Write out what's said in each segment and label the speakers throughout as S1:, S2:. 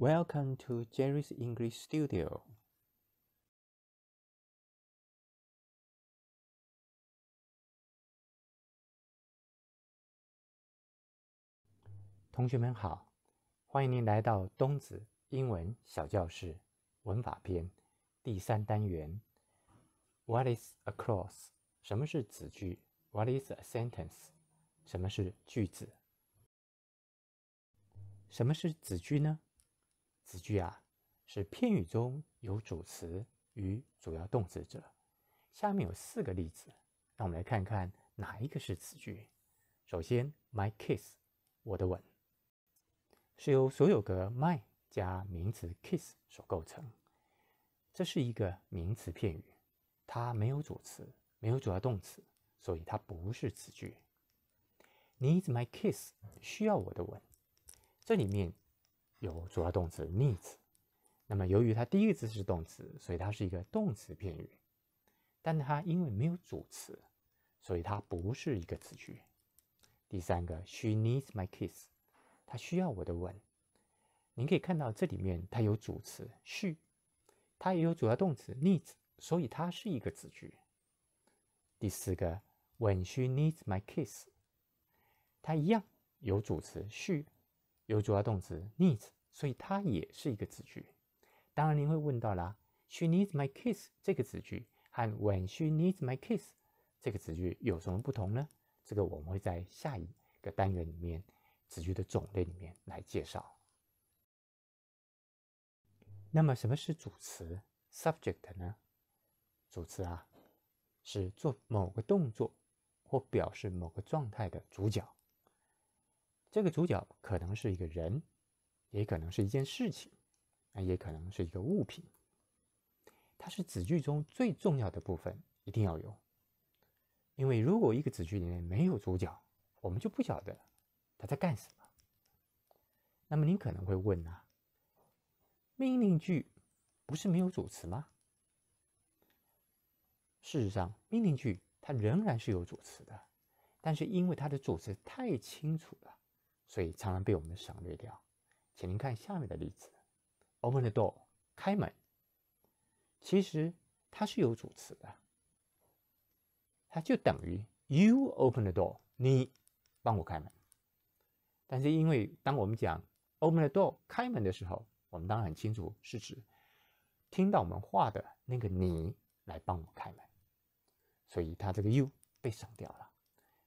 S1: Welcome to Jerry's English Studio。同学们好，欢迎您来到东子英文小教室文法篇第三单元。What is a clause？什么是子句？What is a sentence？什么是句子？什么是子句呢？词句啊，是片语中有主词与主要动词者。下面有四个例子，让我们来看看哪一个是词句。首先，my kiss，我的吻，是由所有格 my 加名词 kiss 所构成，这是一个名词片语，它没有主词，没有主要动词，所以它不是词句。Need s my kiss，需要我的吻，这里面。有主要动词 needs，那么由于它第一个字是动词，所以它是一个动词片语，但它因为没有主词，所以它不是一个词句。第三个 she needs my kiss，她需要我的吻，您可以看到这里面它有主词 she，它也有主要动词 needs，所以它是一个词句。第四个，w h e n she needs my kiss，它一样有主词 she。有主要动词 needs，所以它也是一个子句。当然，您会问到啦 s h e needs my kiss 这个子句和 when she needs my kiss 这个子句有什么不同呢？这个我们会在下一个单元里面子句的种类里面来介绍。那么，什么是主词 subject 呢？主词啊，是做某个动作或表示某个状态的主角。这个主角可能是一个人，也可能是一件事情，啊，也可能是一个物品。它是子句中最重要的部分，一定要有。因为如果一个子句里面没有主角，我们就不晓得他在干什么。那么您可能会问啊，命令句不是没有主词吗？事实上，命令句它仍然是有主词的，但是因为它的主词太清楚了。所以常常被我们省略掉。请您看下面的例子：open the door，开门。其实它是有主词的，它就等于 you open the door，你帮我开门。但是因为当我们讲 open the door，开门的时候，我们当然很清楚是指听到我们话的那个你来帮我开门，所以它这个 you 被省掉了。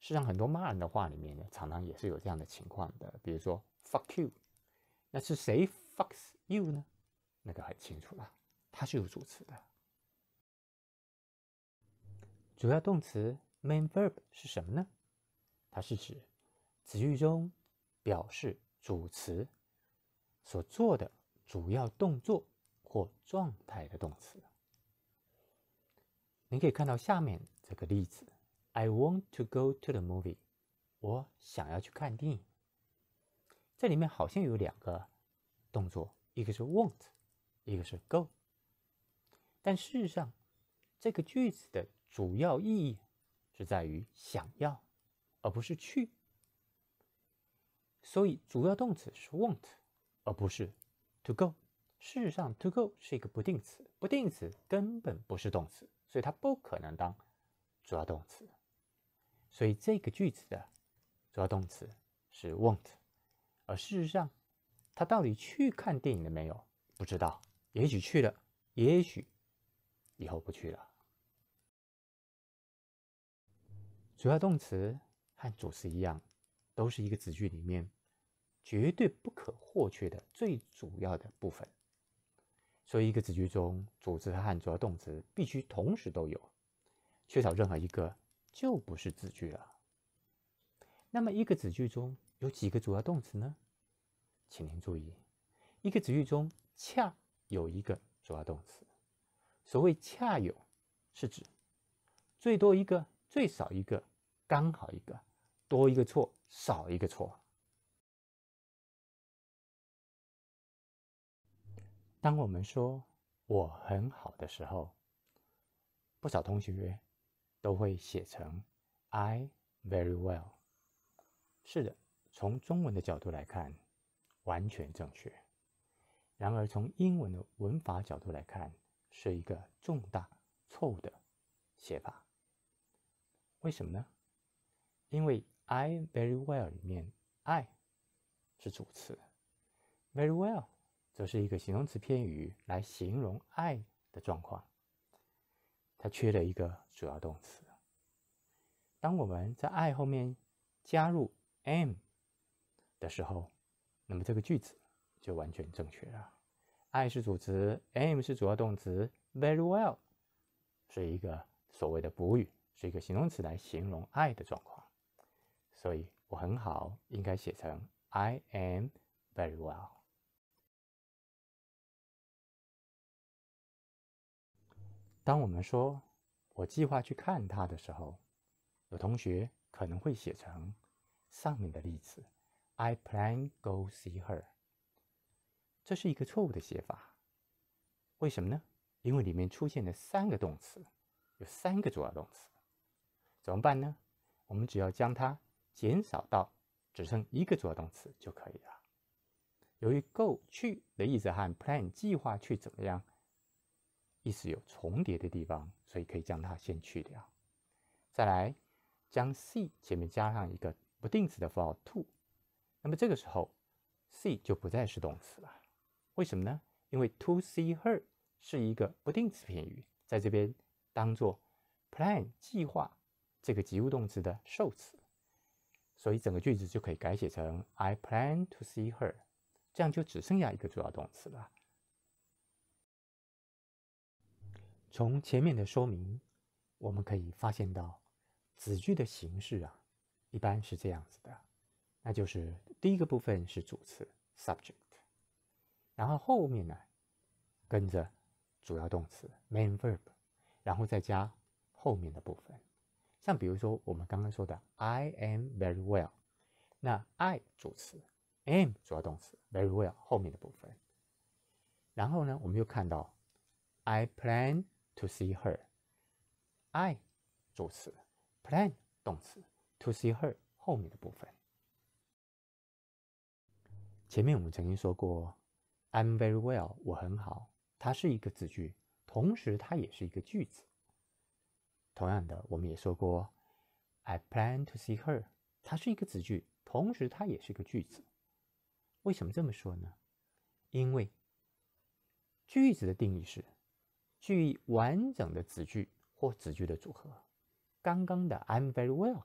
S1: 事实上，很多骂人的话里面呢，常常也是有这样的情况的。比如说 “fuck you”，那是谁 “fucks you” 呢？那个很清楚了，它是有主词的。主要动词 （main verb） 是什么呢？它是指词句中表示主词所做的主要动作或状态的动词。你可以看到下面这个例子。I want to go to the movie。我想要去看电影。这里面好像有两个动作，一个是 want，一个是 go。但事实上，这个句子的主要意义是在于想要，而不是去。所以主要动词是 want，而不是 to go。事实上，to go 是一个不定词，不定词根本不是动词，所以它不可能当主要动词。所以这个句子的主要动词是 won't，而事实上，他到底去看电影了没有？不知道，也许去了，也许以后不去了。主要动词和主词一样，都是一个子句里面绝对不可或缺的最主要的部分。所以一个子句中，主词和主要动词必须同时都有，缺少任何一个。就不是子句了。那么，一个子句中有几个主要动词呢？请您注意，一个子句中恰有一个主要动词。所谓“恰有”，是指最多一个，最少一个，刚好一个，多一个错，少一个错。当我们说我很好的时候，不少同学。都会写成 I very well。是的，从中文的角度来看，完全正确。然而，从英文的文法角度来看，是一个重大错误的写法。为什么呢？因为 I very well 里面，I 是主词，very well 则是一个形容词偏语来形容 I 的状况。缺了一个主要动词。当我们在“ I 后面加入 “am” 的时候，那么这个句子就完全正确了。I 是主词，am 是主要动词，very well 是一个所谓的补语，是一个形容词来形容爱的状况。所以我很好，应该写成 I am very well。当我们说“我计划去看她”的时候，有同学可能会写成上面的例子 “I plan go see her”。这是一个错误的写法，为什么呢？因为里面出现了三个动词，有三个主要动词，怎么办呢？我们只要将它减少到只剩一个主要动词就可以了。由于 “go 去”的意思和 “plan 计划去”怎么样？意思有重叠的地方，所以可以将它先去掉，再来将 see 前面加上一个不定词的符号 to，那么这个时候 see 就不再是动词了。为什么呢？因为 to see her 是一个不定词片语，在这边当做 plan 计划这个及物动词的受词，所以整个句子就可以改写成 I plan to see her，这样就只剩下一个主要动词了。从前面的说明，我们可以发现到，子句的形式啊，一般是这样子的，那就是第一个部分是主词 （subject），然后后面呢跟着主要动词 （main verb），然后再加后面的部分。像比如说我们刚刚说的 “I am very well”，那 I 主词，am 主要动词，very well 后面的部分。然后呢，我们又看到 “I plan”。To see her, I，主词，plan 动词，to see her 后面的部分。前面我们曾经说过，I'm very well，我很好，它是一个词句，同时它也是一个句子。同样的，我们也说过，I plan to see her，它是一个词句，同时它也是一个句子。为什么这么说呢？因为句子的定义是。句意完整的子句或子句的组合。刚刚的 "I'm very well"，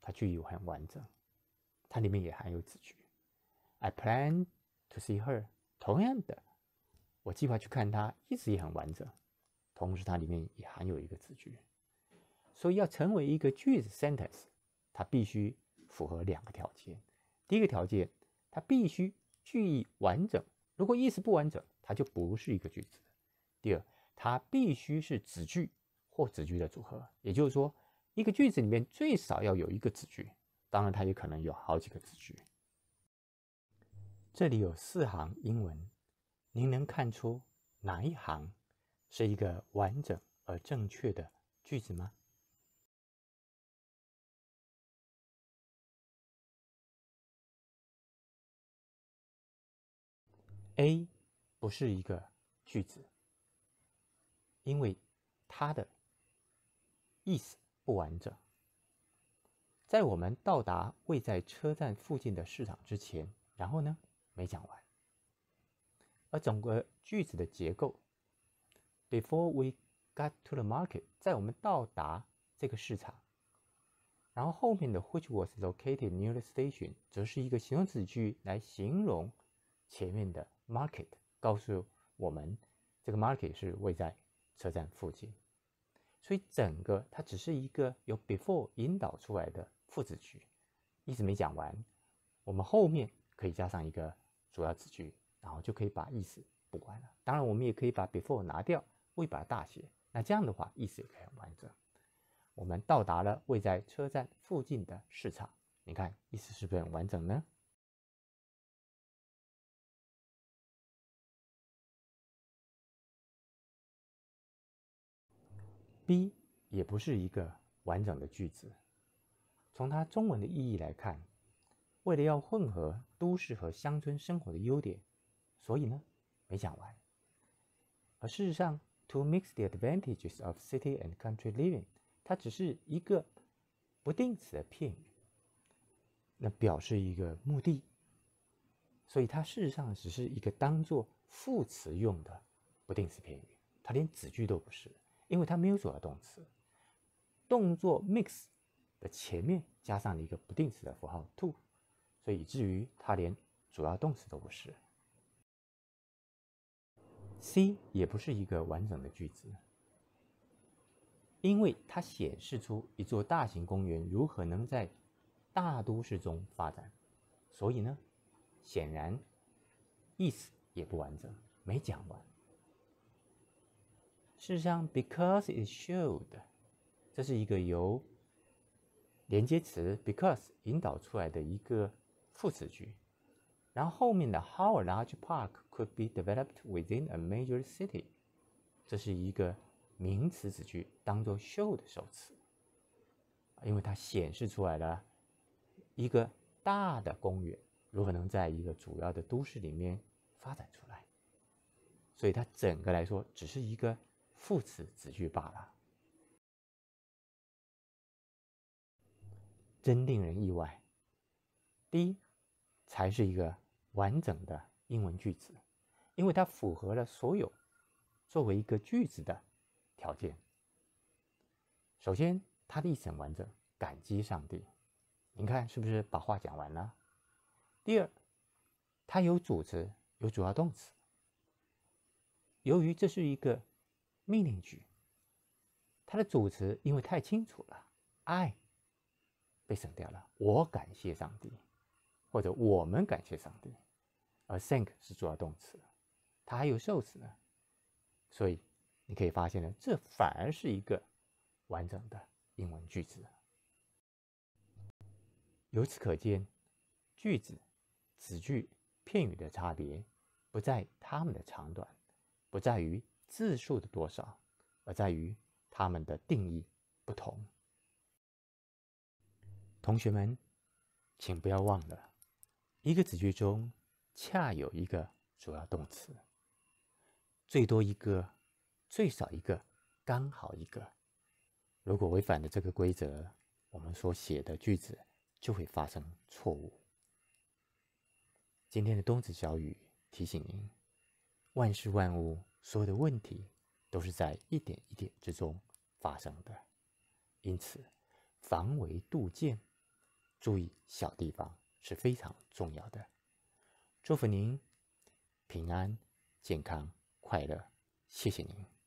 S1: 它句意很完整，它里面也含有子句。"I plan to see her"，同样的，我计划去看她，意思也很完整，同时它里面也含有一个子句。所以要成为一个句子 （sentence），它必须符合两个条件：第一个条件，它必须句意完整；如果意思不完整，它就不是一个句子。第二，它必须是子句或子句的组合，也就是说，一个句子里面最少要有一个子句，当然它也可能有好几个子句。这里有四行英文，您能看出哪一行是一个完整而正确的句子吗？A 不是一个句子。因为它的意思不完整。在我们到达位在车站附近的市场之前，然后呢，没讲完。而整个句子的结构，before we got to the market，在我们到达这个市场，然后后面的 which was located near the station，则是一个形容词句来形容前面的 market，告诉我们这个 market 是位在。车站附近，所以整个它只是一个由 before 引导出来的副词句，意思没讲完。我们后面可以加上一个主要词句，然后就可以把意思补完了。当然，我们也可以把 before 拿掉，未把它大写。那这样的话，意思也可以很完整。我们到达了位在车站附近的市场，你看意思是不是很完整呢？B 也不是一个完整的句子。从它中文的意义来看，为了要混合都市和乡村生活的优点，所以呢没讲完。而事实上，to mix the advantages of city and country living，它只是一个不定词的片语，那表示一个目的。所以它事实上只是一个当做副词用的不定词片语，它连子句都不是。因为它没有主要动词，动作 mix 的前面加上了一个不定式的符号 to，所以以至于它连主要动词都不是。C 也不是一个完整的句子，因为它显示出一座大型公园如何能在大都市中发展，所以呢，显然意思也不完整，没讲完。事实上，because it showed，这是一个由连接词 because 引导出来的一个副词句，然后后面的 how a large park could be developed within a major city，这是一个名词词句，当做 show 的首词，因为它显示出来了一个大的公园如何能在一个主要的都市里面发展出来，所以它整个来说只是一个。副词、子句罢了，真令人意外。第一，才是一个完整的英文句子，因为它符合了所有作为一个句子的条件。首先，它的思很完整，感激上帝。您看，是不是把话讲完了？第二，它有主词，有主要动词。由于这是一个。命令句，它的主词因为太清楚了，I 被省掉了。我感谢上帝，或者我们感谢上帝，而 thank 是主要动词，它还有受词呢。所以你可以发现呢，这反而是一个完整的英文句子。由此可见，句子、词句、片语的差别，不在它们的长短，不在于。字数的多少，而在于它们的定义不同。同学们，请不要忘了，一个子句中恰有一个主要动词，最多一个，最少一个，刚好一个。如果违反了这个规则，我们所写的句子就会发生错误。今天的冬子小雨提醒您：万事万物。所有的问题都是在一点一点之中发生的，因此防微杜渐、注意小地方是非常重要的。祝福您平安、健康、快乐，谢谢您。